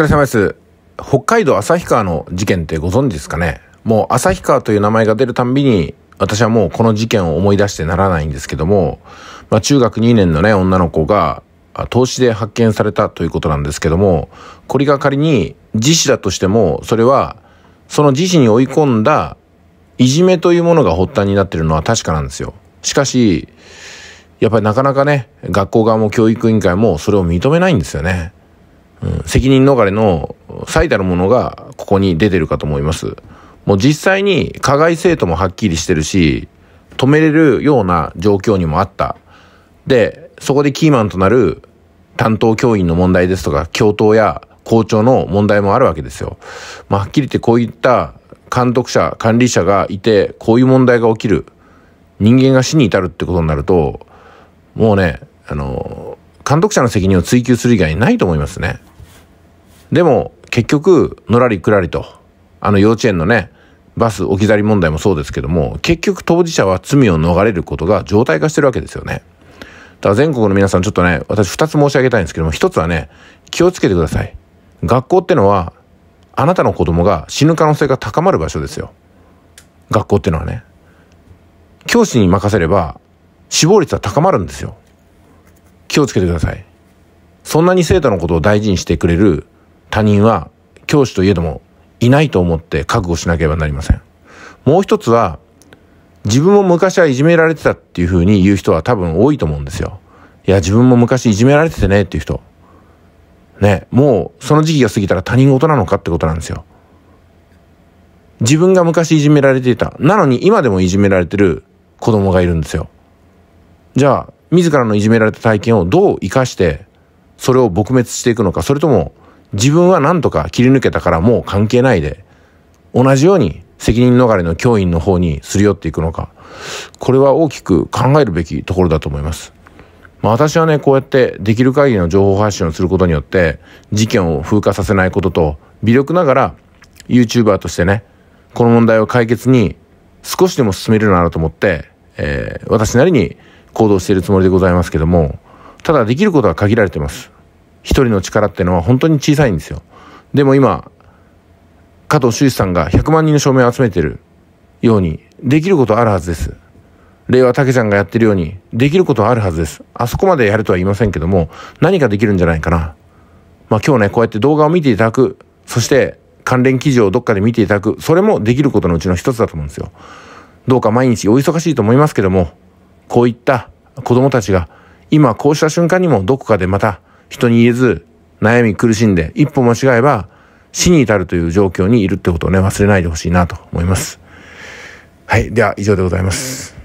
疲れ様です。北海道旭川の事件ってご存知ですかねもう旭川という名前が出るたんびに、私はもうこの事件を思い出してならないんですけども、まあ、中学2年のね、女の子が、投資で発見されたということなんですけども、これが仮に自死だとしても、それは、その自死に追い込んだいじめというものが発端になってるのは確かなんですよ。しかし、やっぱりなかなかね、学校側も教育委員会もそれを認めないんですよね。うん、責任逃れの最たるものがここに出てるかと思います。もう実際に加害生徒もはっきりしてるし、止めれるような状況にもあった。で、そこでキーマンとなる担当教員の問題ですとか、教頭や校長の問題もあるわけですよ。まあ、はっきり言ってこういった監督者、管理者がいて、こういう問題が起きる。人間が死に至るってことになると、もうね、あの、監督者の責任を追及する以外にないと思いますね。でも、結局、のらりくらりと、あの幼稚園のね、バス置き去り問題もそうですけども、結局当事者は罪を逃れることが常態化してるわけですよね。だから全国の皆さんちょっとね、私2つ申し上げたいんですけども、1つはね、気をつけてください。学校ってのは、あなたの子供が死ぬ可能性が高まる場所ですよ。学校ってのはね。教師に任せれば、死亡率は高まるんですよ。気をつけてください。そんなに生徒のことを大事にしてくれる他人は教師といえどもいないと思って覚悟しなければなりません。もう一つは、自分も昔はいじめられてたっていうふうに言う人は多分多いと思うんですよ。いや、自分も昔いじめられててねっていう人。ね、もうその時期が過ぎたら他人事なのかってことなんですよ。自分が昔いじめられていた。なのに今でもいじめられてる子供がいるんですよ。じゃあ、自らのいじめられた体験をどう生かして、それを撲滅していくのか、それとも、自分はなんとか切り抜けたからもう関係ないで、同じように責任逃れの教員の方にすり寄っていくのか、これは大きく考えるべきところだと思います。まあ私はね、こうやってできる限りの情報発信をすることによって、事件を風化させないことと、微力ながら YouTuber としてね、この問題を解決に少しでも進めるならと思って、えー、私なりに行動しているつもりでございますけども、ただできることは限られています。一人の力っていうのは本当に小さいんですよ。でも今、加藤修士さんが100万人の署名を集めてるように、できることあるはずです。令和武ちゃんがやってるように、できることはあるはずです。あそこまでやるとは言いませんけども、何かできるんじゃないかな。まあ今日ね、こうやって動画を見ていただく、そして関連記事をどっかで見ていただく、それもできることのうちの一つだと思うんですよ。どうか毎日お忙しいと思いますけども、こういった子供たちが、今こうした瞬間にもどこかでまた人に言えず、悩み苦しんで、一歩間違えば死に至るという状況にいるってことをね、忘れないでほしいなと思います。はい。では、以上でございます。